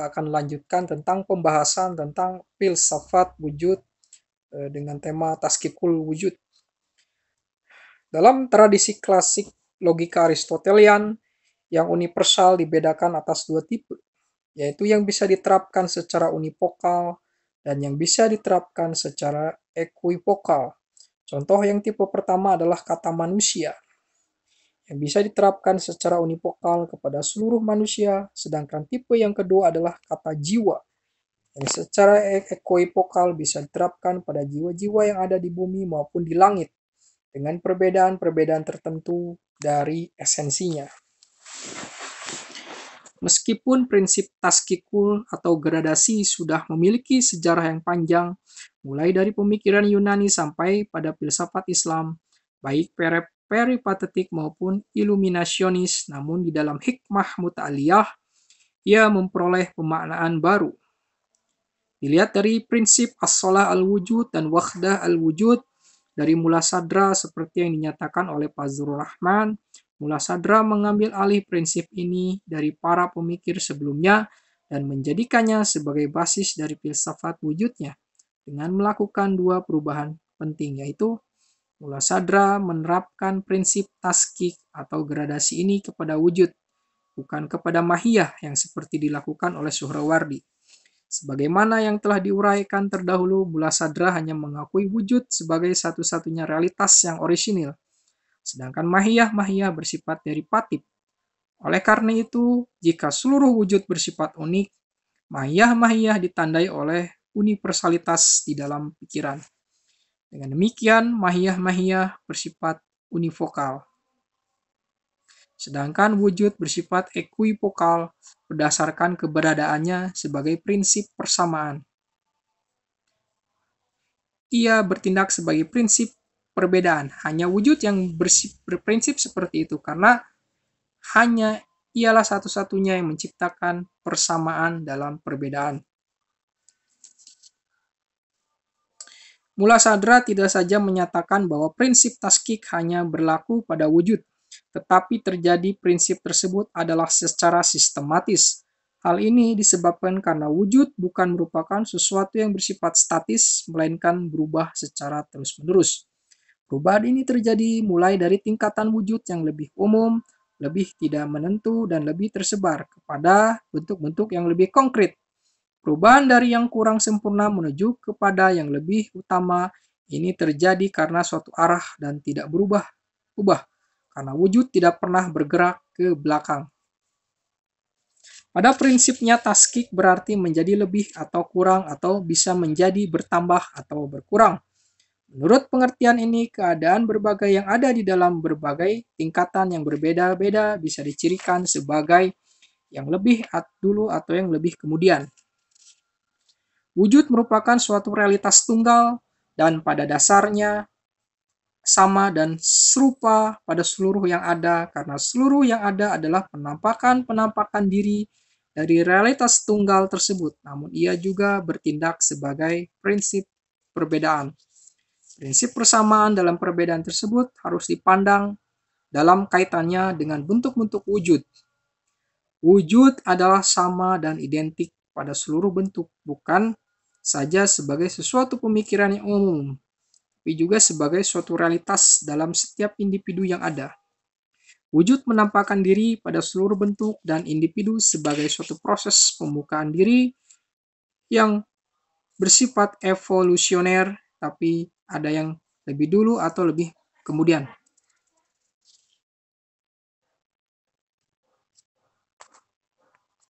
kita akan lanjutkan tentang pembahasan tentang filsafat wujud eh, dengan tema taskikul wujud. Dalam tradisi klasik logika Aristotelian yang universal dibedakan atas dua tipe, yaitu yang bisa diterapkan secara unipokal dan yang bisa diterapkan secara ekuipokal. Contoh yang tipe pertama adalah kata manusia, yang bisa diterapkan secara unipokal kepada seluruh manusia, sedangkan tipe yang kedua adalah kata jiwa, yang secara e- ekoipokal bisa diterapkan pada jiwa-jiwa yang ada di bumi maupun di langit, dengan perbedaan-perbedaan tertentu dari esensinya. Meskipun prinsip taskikul atau gradasi sudah memiliki sejarah yang panjang, mulai dari pemikiran Yunani sampai pada filsafat Islam, baik peripatetik maupun iluminasionis, namun di dalam hikmah muta'aliyah, ia memperoleh pemaknaan baru. Dilihat dari prinsip as al-wujud dan wahdah al-wujud, dari mula sadra seperti yang dinyatakan oleh Fazrul Rahman, mula sadra mengambil alih prinsip ini dari para pemikir sebelumnya dan menjadikannya sebagai basis dari filsafat wujudnya dengan melakukan dua perubahan penting yaitu Mula Sadra menerapkan prinsip taskik atau gradasi ini kepada wujud, bukan kepada mahiyah yang seperti dilakukan oleh Suhrawardi. Sebagaimana yang telah diuraikan terdahulu, Mula Sadra hanya mengakui wujud sebagai satu-satunya realitas yang orisinil, sedangkan mahiyah-mahiyah bersifat derivatif. Oleh karena itu, jika seluruh wujud bersifat unik, mahiyah-mahiyah ditandai oleh universalitas di dalam pikiran. Dengan demikian, mahiyah-mahiyah bersifat univokal. Sedangkan wujud bersifat ekuipokal berdasarkan keberadaannya sebagai prinsip persamaan. Ia bertindak sebagai prinsip perbedaan. Hanya wujud yang berprinsip seperti itu karena hanya ialah satu-satunya yang menciptakan persamaan dalam perbedaan. Mula Sadra tidak saja menyatakan bahwa prinsip taskik hanya berlaku pada wujud, tetapi terjadi prinsip tersebut adalah secara sistematis. Hal ini disebabkan karena wujud bukan merupakan sesuatu yang bersifat statis, melainkan berubah secara terus-menerus. Perubahan ini terjadi mulai dari tingkatan wujud yang lebih umum, lebih tidak menentu, dan lebih tersebar kepada bentuk-bentuk yang lebih konkret, Perubahan dari yang kurang sempurna menuju kepada yang lebih utama ini terjadi karena suatu arah dan tidak berubah, ubah, karena wujud tidak pernah bergerak ke belakang. Pada prinsipnya, taskik berarti menjadi lebih atau kurang atau bisa menjadi bertambah atau berkurang. Menurut pengertian ini, keadaan berbagai yang ada di dalam berbagai tingkatan yang berbeda-beda bisa dicirikan sebagai yang lebih dulu atau yang lebih kemudian. Wujud merupakan suatu realitas tunggal dan pada dasarnya sama dan serupa pada seluruh yang ada karena seluruh yang ada adalah penampakan-penampakan diri dari realitas tunggal tersebut. Namun ia juga bertindak sebagai prinsip perbedaan. Prinsip persamaan dalam perbedaan tersebut harus dipandang dalam kaitannya dengan bentuk-bentuk wujud. Wujud adalah sama dan identik pada seluruh bentuk, bukan saja sebagai sesuatu pemikiran yang umum, tapi juga sebagai suatu realitas dalam setiap individu yang ada. Wujud menampakkan diri pada seluruh bentuk dan individu sebagai suatu proses pembukaan diri yang bersifat evolusioner, tapi ada yang lebih dulu atau lebih kemudian.